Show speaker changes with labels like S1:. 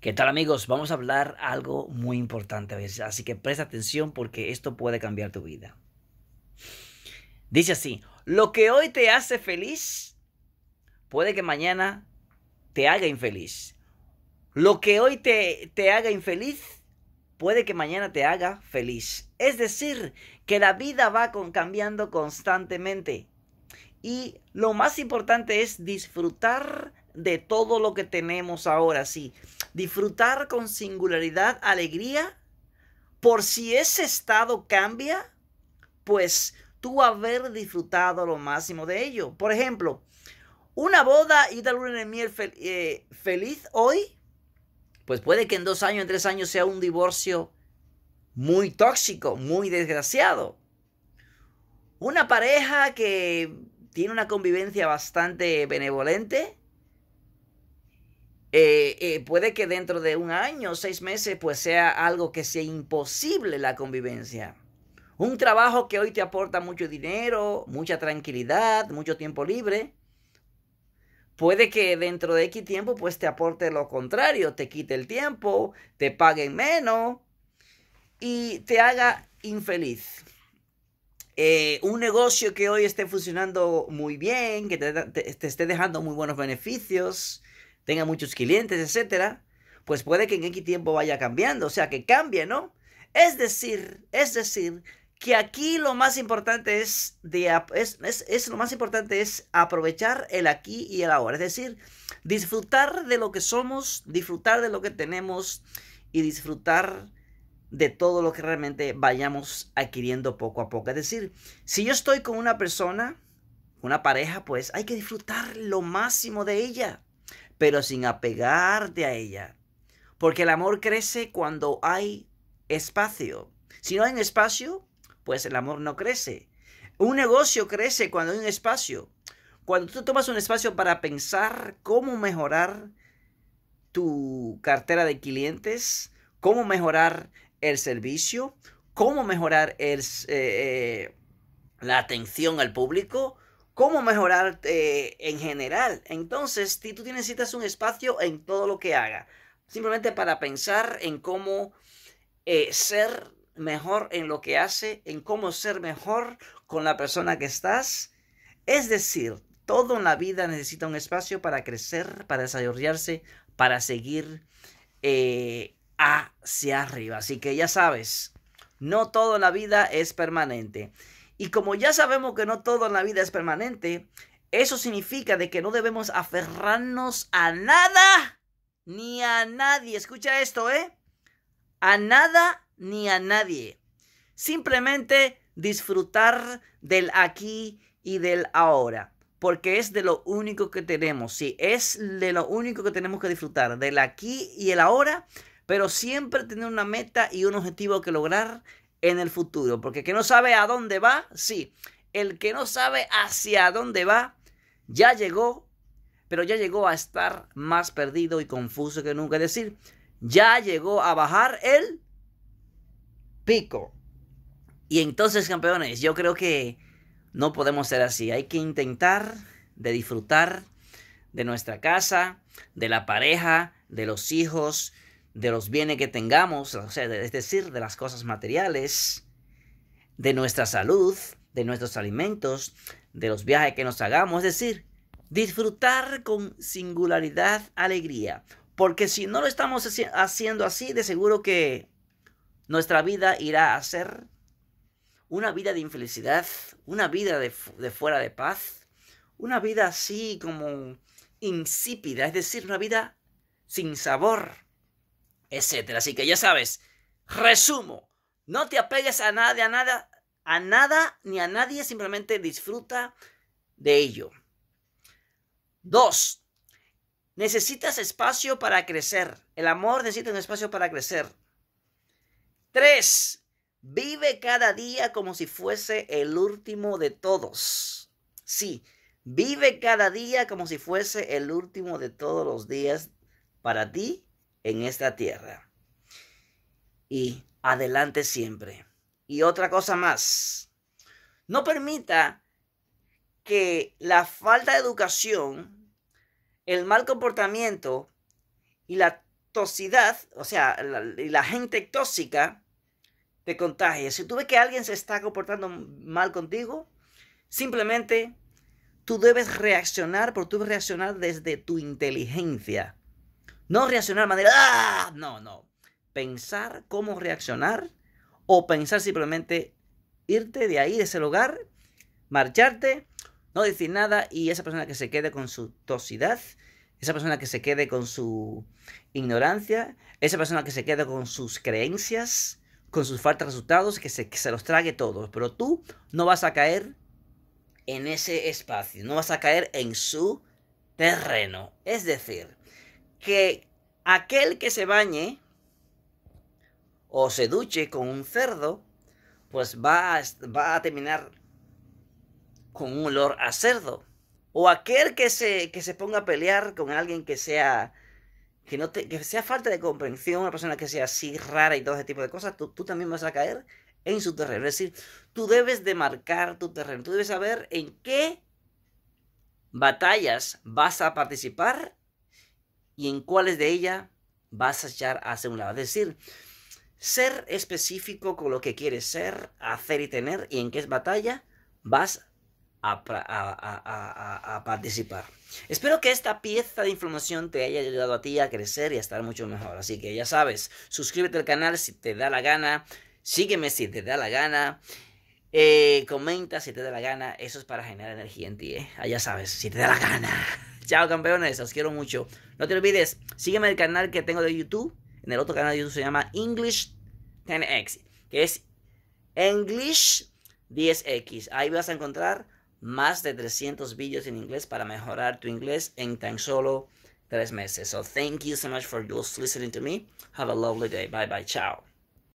S1: ¿Qué tal amigos? Vamos a hablar algo muy importante, así que presta atención porque esto puede cambiar tu vida. Dice así, lo que hoy te hace feliz, puede que mañana te haga infeliz. Lo que hoy te, te haga infeliz, puede que mañana te haga feliz. Es decir, que la vida va cambiando constantemente. Y lo más importante es disfrutar de todo lo que tenemos ahora, sí. Disfrutar con singularidad, alegría, por si ese estado cambia, pues tú haber disfrutado lo máximo de ello. Por ejemplo, una boda y tal luna de miel eh, feliz hoy, pues puede que en dos años, en tres años sea un divorcio muy tóxico, muy desgraciado. Una pareja que tiene una convivencia bastante benevolente, eh, eh, puede que dentro de un año, seis meses, pues sea algo que sea imposible la convivencia. Un trabajo que hoy te aporta mucho dinero, mucha tranquilidad, mucho tiempo libre, puede que dentro de X tiempo pues te aporte lo contrario, te quite el tiempo, te paguen menos y te haga infeliz. Eh, un negocio que hoy esté funcionando muy bien, que te esté dejando muy buenos beneficios, tenga muchos clientes, etcétera, pues puede que en X tiempo vaya cambiando, o sea, que cambie, ¿no? Es decir, es decir, que aquí lo más importante es, de, es, es, lo más importante es aprovechar el aquí y el ahora, es decir, disfrutar de lo que somos, disfrutar de lo que tenemos y disfrutar de todo lo que realmente vayamos adquiriendo poco a poco. Es decir, si yo estoy con una persona, una pareja, pues hay que disfrutar lo máximo de ella pero sin apegarte a ella. Porque el amor crece cuando hay espacio. Si no hay espacio, pues el amor no crece. Un negocio crece cuando hay un espacio. Cuando tú tomas un espacio para pensar cómo mejorar tu cartera de clientes, cómo mejorar el servicio, cómo mejorar eh, eh, la atención al público, cómo mejorar en general. Entonces, si tú necesitas un espacio en todo lo que haga, simplemente para pensar en cómo eh, ser mejor en lo que hace, en cómo ser mejor con la persona que estás. Es decir, todo en la vida necesita un espacio para crecer, para desarrollarse, para seguir eh, hacia arriba. Así que ya sabes, no todo en la vida es permanente. Y como ya sabemos que no todo en la vida es permanente, eso significa de que no debemos aferrarnos a nada ni a nadie. Escucha esto, ¿eh? A nada ni a nadie. Simplemente disfrutar del aquí y del ahora. Porque es de lo único que tenemos. Sí, es de lo único que tenemos que disfrutar. Del aquí y el ahora. Pero siempre tener una meta y un objetivo que lograr en el futuro. Porque el que no sabe a dónde va, sí. El que no sabe hacia dónde va, ya llegó, pero ya llegó a estar más perdido y confuso que nunca. Es decir, ya llegó a bajar el pico. Y entonces, campeones, yo creo que no podemos ser así. Hay que intentar de disfrutar de nuestra casa, de la pareja, de los hijos, de los bienes que tengamos, es decir, de las cosas materiales, de nuestra salud, de nuestros alimentos, de los viajes que nos hagamos, es decir, disfrutar con singularidad, alegría, porque si no lo estamos haciendo así, de seguro que nuestra vida irá a ser una vida de infelicidad, una vida de fuera de paz, una vida así como insípida, es decir, una vida sin sabor etc. Así que ya sabes, resumo, no te apegues a nada, a nada, a nada ni a nadie, simplemente disfruta de ello. Dos, necesitas espacio para crecer. El amor necesita un espacio para crecer. Tres, vive cada día como si fuese el último de todos. Sí, vive cada día como si fuese el último de todos los días para ti en esta tierra. Y adelante siempre. Y otra cosa más, no permita que la falta de educación, el mal comportamiento y la tosidad. o sea, la, la gente tóxica, te contagie. Si tú ves que alguien se está comportando mal contigo, simplemente tú debes reaccionar, Porque tú debes reaccionar desde tu inteligencia. No reaccionar de manera, ah, no, no. Pensar cómo reaccionar o pensar simplemente irte de ahí, de ese lugar, marcharte, no decir nada y esa persona que se quede con su tosidad, esa persona que se quede con su ignorancia, esa persona que se quede con sus creencias, con sus faltas resultados, que se, que se los trague todos. Pero tú no vas a caer en ese espacio, no vas a caer en su terreno. Es decir, que aquel que se bañe o se duche con un cerdo, pues va a, va a terminar con un olor a cerdo. O aquel que se, que se ponga a pelear con alguien que sea que, no que sea falta de comprensión, una persona que sea así rara y todo ese tipo de cosas, tú, tú también vas a caer en su terreno. Es decir, tú debes de marcar tu terreno, tú debes saber en qué batallas vas a participar y en cuáles de ellas vas a echar a un lado. Es decir, ser específico con lo que quieres ser, hacer y tener y en qué batalla vas a, participar. Espero que esta pieza de información te haya ayudado a ti a crecer y a estar mucho mejor. Así que ya sabes, suscríbete al canal si te da la gana, sígueme si te da la gana. Eh, comenta si te da la gana, eso es para generar energía en ti, eh. ah, ya sabes, si te da la gana. Chao, campeones. Os quiero mucho. No te olvides, sígueme en el canal que tengo de YouTube. En el otro canal de YouTube se llama English 10X, que es English 10X. Ahí vas a encontrar más de 300 vídeos en inglés para mejorar tu inglés en tan solo tres meses. So thank you so much for just listening to me. Have a lovely day. Bye bye. Chao.